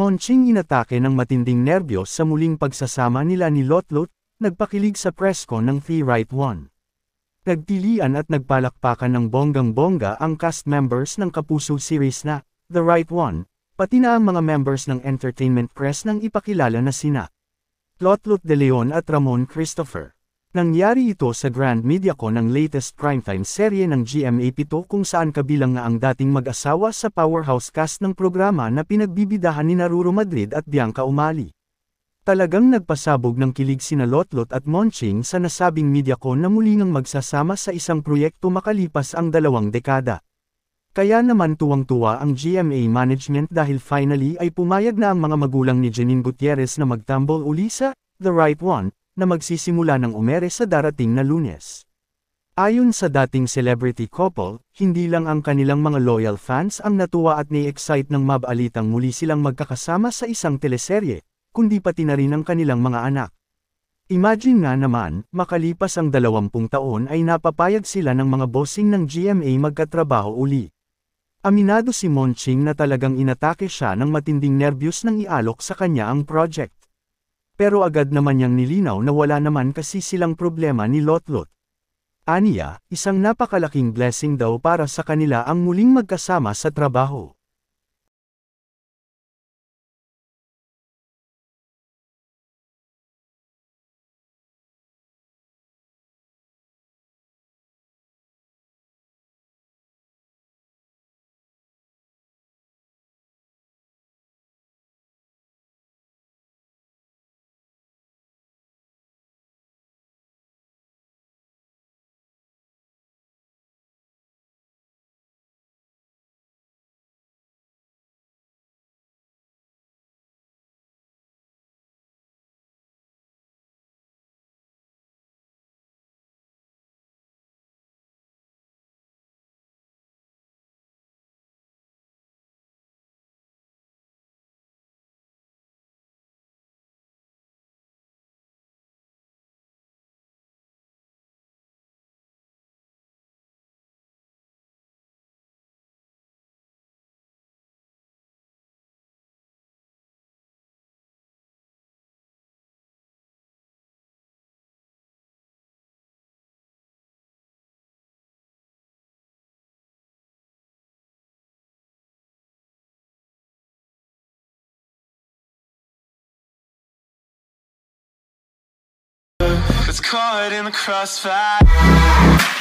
Monching inatake ng matinding nerbiyos sa muling pagsasama nila ni Lotlot, nagpakilig sa presko ng The Right One. Nagtilian at nagpalakpakan ng bonggang-bongga ang cast members ng Kapuso series na The Right One, pati na ang mga members ng entertainment press nang ipakilala na sina Lotlot De Leon at Ramon Christopher. Nangyari ito sa Grand Mediacon ng latest primetime serye ng GMA7 kung saan kabilang nga ang dating mag-asawa sa powerhouse cast ng programa na pinagbibidahan ni Naruro Madrid at Bianca Umali. Talagang nagpasabog ng kilig sina Lotlot at Monching sa nasabing Mediacon na muli ngang magsasama sa isang proyekto makalipas ang dalawang dekada. Kaya naman tuwang-tuwa ang GMA management dahil finally ay pumayag na ang mga magulang ni Janine Gutierrez na magtambol uli sa The Right One, na magsisimula ng umere sa darating na lunes. Ayon sa dating celebrity couple, hindi lang ang kanilang mga loyal fans ang natuwa at ni-excite ng mabalitang muli silang magkakasama sa isang teleserye, kundi pati na rin ang kanilang mga anak. Imagine nga naman, makalipas ang 20 taon ay napapayag sila ng mga bossing ng GMA magkatrabaho uli. Aminado si Monching na talagang inatake siya ng matinding nervyos nang ialok sa kanya ang project. Pero agad naman niyang nilinaw na wala naman kasi silang problema ni Lotlot. Aniya, isang napakalaking blessing daw para sa kanila ang muling magkasama sa trabaho. caught in the crossfire